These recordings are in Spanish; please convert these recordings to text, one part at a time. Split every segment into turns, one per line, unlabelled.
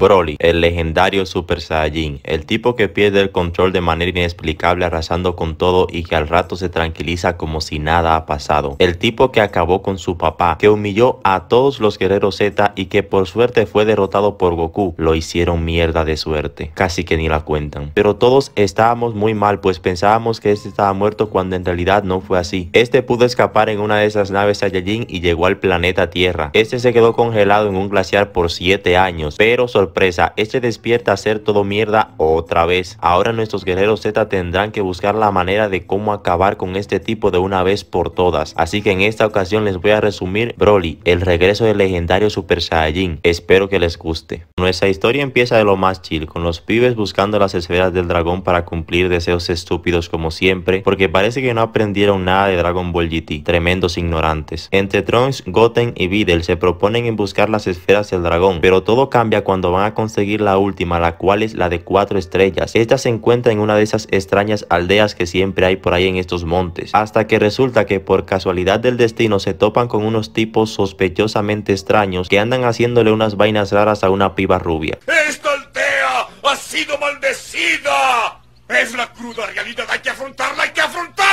Broly, el legendario Super Saiyajin, el tipo que pierde el control de manera inexplicable arrasando con todo y que al rato se tranquiliza como si nada ha pasado. El tipo que acabó con su papá, que humilló a todos los guerreros Z y que por suerte fue derrotado por Goku, lo hicieron mierda de suerte, casi que ni la cuentan. Pero todos estábamos muy mal pues pensábamos que este estaba muerto cuando en realidad no fue así. Este pudo escapar en una de esas naves Saiyajin y llegó al planeta Tierra. Este se quedó congelado en un glaciar por 7 años, pero este despierta a hacer todo mierda otra vez. Ahora nuestros guerreros Z tendrán que buscar la manera de cómo acabar con este tipo de una vez por todas. Así que en esta ocasión les voy a resumir Broly, el regreso del legendario Super Saiyajin. Espero que les guste. Nuestra historia empieza de lo más chill, con los pibes buscando las esferas del dragón para cumplir deseos estúpidos como siempre, porque parece que no aprendieron nada de Dragon Ball GT, tremendos ignorantes. Entre Trunks, Goten y Videl se proponen en buscar las esferas del dragón, pero todo cambia cuando van a conseguir la última, la cual es la de cuatro estrellas. Esta se encuentra en una de esas extrañas aldeas que siempre hay por ahí en estos montes. Hasta que resulta que por casualidad del destino se topan con unos tipos sospechosamente extraños que andan haciéndole unas vainas raras a una piba rubia. esta aldea ¡Ha sido maldecida! Es la cruda realidad, hay que afrontarla, hay que afrontarla.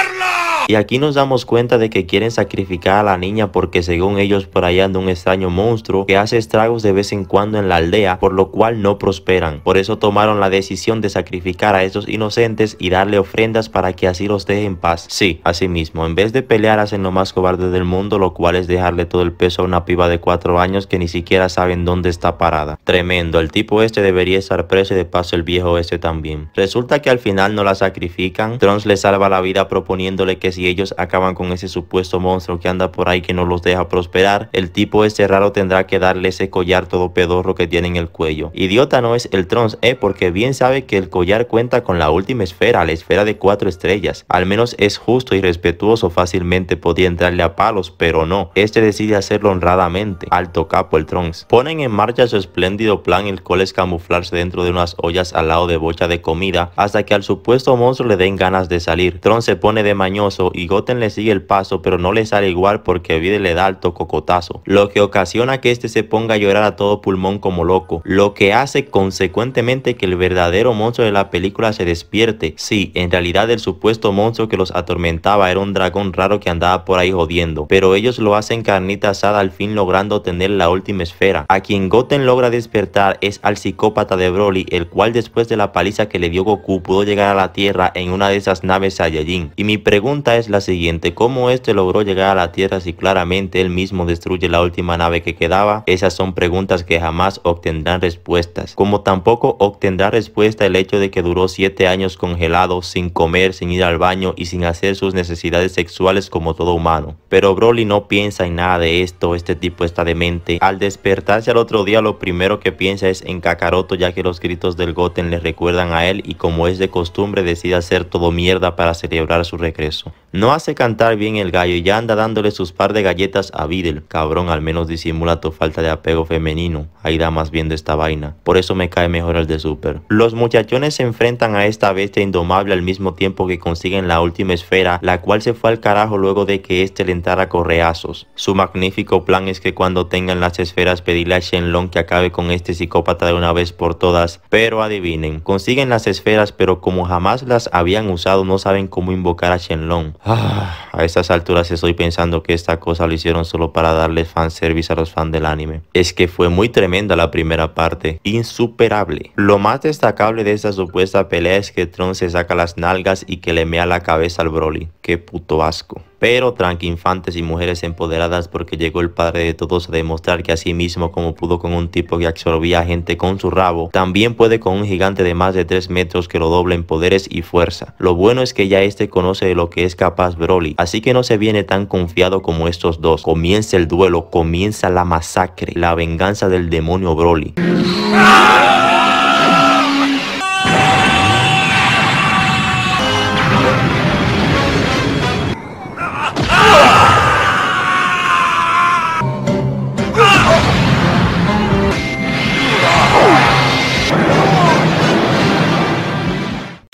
Y aquí nos damos cuenta de que quieren sacrificar a la niña porque según ellos por allá anda un extraño monstruo que hace estragos de vez en cuando en la aldea, por lo cual no prosperan. Por eso tomaron la decisión de sacrificar a estos inocentes y darle ofrendas para que así los dejen en paz. Sí, así mismo, en vez de pelear hacen lo más cobarde del mundo, lo cual es dejarle todo el peso a una piba de 4 años que ni siquiera saben dónde está parada. Tremendo, el tipo este debería estar preso y de paso el viejo este también. Resulta que al final final no la sacrifican. Trons le salva la vida proponiéndole que si ellos acaban con ese supuesto monstruo que anda por ahí que no los deja prosperar, el tipo este raro tendrá que darle ese collar todo pedorro que tiene en el cuello. Idiota no es el Trons, eh, porque bien sabe que el collar cuenta con la última esfera, la esfera de cuatro estrellas. Al menos es justo y respetuoso, fácilmente podía entrarle a palos, pero no. Este decide hacerlo honradamente. Alto capo el Trunks. Ponen en marcha su espléndido plan, el cual es camuflarse dentro de unas ollas al lado de bocha de comida, hasta que al supuesto monstruo le den ganas de salir. Tron se pone de mañoso y Goten le sigue el paso pero no le sale igual porque Vide le da alto cocotazo, lo que ocasiona que este se ponga a llorar a todo pulmón como loco, lo que hace consecuentemente que el verdadero monstruo de la película se despierte. Sí, en realidad el supuesto monstruo que los atormentaba era un dragón raro que andaba por ahí jodiendo, pero ellos lo hacen carnita asada al fin logrando tener la última esfera. A quien Goten logra despertar es al psicópata de Broly, el cual después de la paliza que le dio Goku pudo llegar a la Tierra en una de esas naves Saiyajin. Y mi pregunta es la siguiente, ¿cómo este logró llegar a la Tierra si claramente él mismo destruye la última nave que quedaba? Esas son preguntas que jamás obtendrán respuestas. Como tampoco obtendrá respuesta el hecho de que duró 7 años congelado, sin comer, sin ir al baño y sin hacer sus necesidades sexuales como todo humano. Pero Broly no piensa en nada de esto, este tipo está demente. Al despertarse al otro día lo primero que piensa es en Kakaroto ya que los gritos del Goten le recuerdan a él y como es de costumbre decide hacer todo mierda para celebrar su regreso. No hace cantar bien el gallo y ya anda dándole sus par de galletas a Videl. Cabrón, al menos disimula tu falta de apego femenino. Ahí da más viendo esta vaina. Por eso me cae mejor el de Super. Los muchachones se enfrentan a esta bestia indomable al mismo tiempo que consiguen la última esfera, la cual se fue al carajo luego de que este le entrara correazos. Su magnífico plan es que cuando tengan las esferas pedirle a Shenlong que acabe con este psicópata de una vez por todas. Pero adivinen, consiguen las esferas pero como jamás las habían usado no saben cómo invocar a Shenlong. Ah, a estas alturas estoy pensando que esta cosa lo hicieron solo para darle fanservice a los fans del anime. Es que fue muy tremenda la primera parte, insuperable. Lo más destacable de esta supuesta pelea es que Tron se saca las nalgas y que le mea la cabeza al Broly. Qué puto asco pero tranqui infantes y mujeres empoderadas porque llegó el padre de todos a demostrar que así mismo como pudo con un tipo que absorbía gente con su rabo, también puede con un gigante de más de 3 metros que lo doble en poderes y fuerza. Lo bueno es que ya este conoce de lo que es capaz Broly, así que no se viene tan confiado como estos dos. Comienza el duelo, comienza la masacre, la venganza del demonio Broly.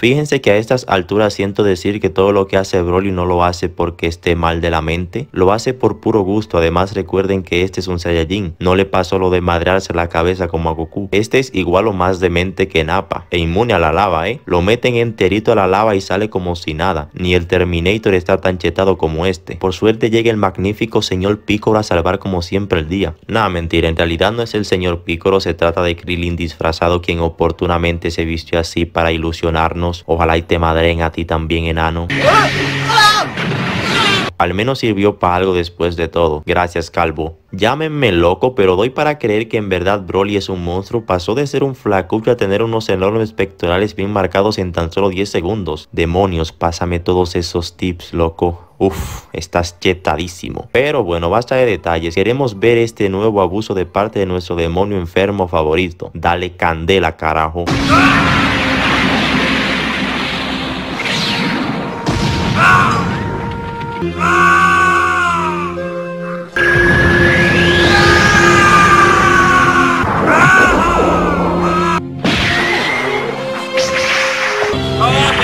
Fíjense que a estas alturas siento decir que todo lo que hace Broly no lo hace porque esté mal de la mente, lo hace por puro gusto, además recuerden que este es un Saiyajin, no le pasó lo de madrearse la cabeza como a Goku, este es igual o más demente que Nappa, e inmune a la lava, eh, lo meten enterito a la lava y sale como si nada, ni el Terminator está tan chetado como este, por suerte llega el magnífico señor Piccolo a salvar como siempre el día, nada mentira, en realidad no es el señor Piccolo, se trata de Krillin disfrazado quien oportunamente se vistió así para ilusionarnos ojalá y te madren a ti también enano. Al menos sirvió para algo después de todo. Gracias, Calvo. Llámenme loco, pero doy para creer que en verdad Broly es un monstruo. Pasó de ser un flacucho a tener unos enormes pectorales bien marcados en tan solo 10 segundos. Demonios, pásame todos esos tips, loco. Uf, estás chetadísimo. Pero bueno, basta de detalles. Queremos ver este nuevo abuso de parte de nuestro demonio enfermo favorito. Dale candela, carajo. Oh!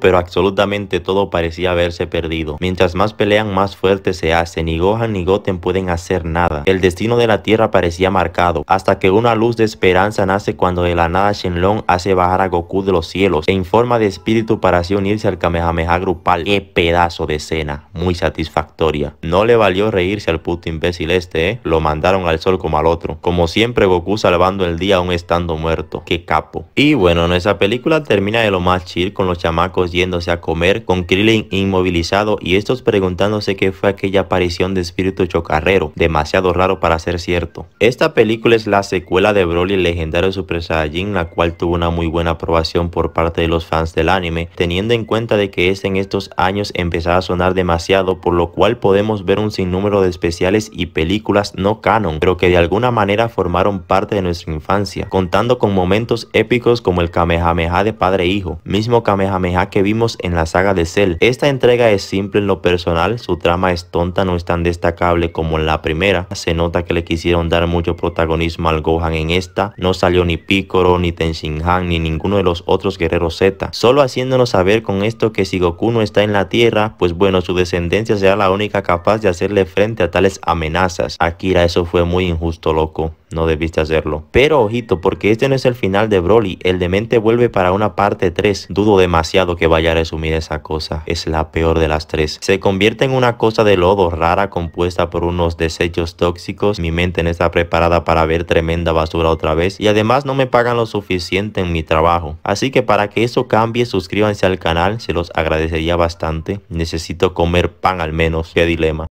pero absolutamente todo parecía haberse perdido. Mientras más pelean, más fuertes se hacen, ni Gohan ni Goten pueden hacer nada. El destino de la Tierra parecía marcado, hasta que una luz de esperanza nace cuando de la nada Shenlong hace bajar a Goku de los cielos en forma de espíritu para así unirse al Kamehameha grupal. ¡Qué pedazo de escena! Muy satisfactoria. No le valió reírse al puto imbécil este, ¿eh? Lo mandaron al sol como al otro. Como siempre, Goku salvando el día aún estando muerto. ¡Qué capo! Y bueno, nuestra película termina de lo más chill con los chamacos pues, yéndose a comer, con Krillin inmovilizado y estos preguntándose qué fue aquella aparición de espíritu chocarrero, demasiado raro para ser cierto. Esta película es la secuela de Broly el legendario Super Saiyajin, la cual tuvo una muy buena aprobación por parte de los fans del anime, teniendo en cuenta de que es en estos años empezaba a sonar demasiado, por lo cual podemos ver un sinnúmero de especiales y películas no canon, pero que de alguna manera formaron parte de nuestra infancia, contando con momentos épicos como el Kamehameha de padre e hijo, mismo Kamehameha que vimos en la saga de Cell. Esta entrega es simple en lo personal, su trama es tonta, no es tan destacable como en la primera. Se nota que le quisieron dar mucho protagonismo al Gohan en esta, no salió ni Piccolo, ni Tenshinhan, ni ninguno de los otros guerreros Z. Solo haciéndonos saber con esto que si Goku no está en la Tierra, pues bueno, su descendencia será la única capaz de hacerle frente a tales amenazas. Akira, eso fue muy injusto, loco. No debiste hacerlo. Pero ojito, porque este no es el final de Broly. El demente vuelve para una parte 3. Dudo demasiado que vaya a resumir esa cosa. Es la peor de las tres. Se convierte en una cosa de lodo rara compuesta por unos desechos tóxicos. Mi mente no está preparada para ver tremenda basura otra vez. Y además no me pagan lo suficiente en mi trabajo. Así que para que eso cambie, suscríbanse al canal. Se los agradecería bastante. Necesito comer pan al menos. Qué dilema.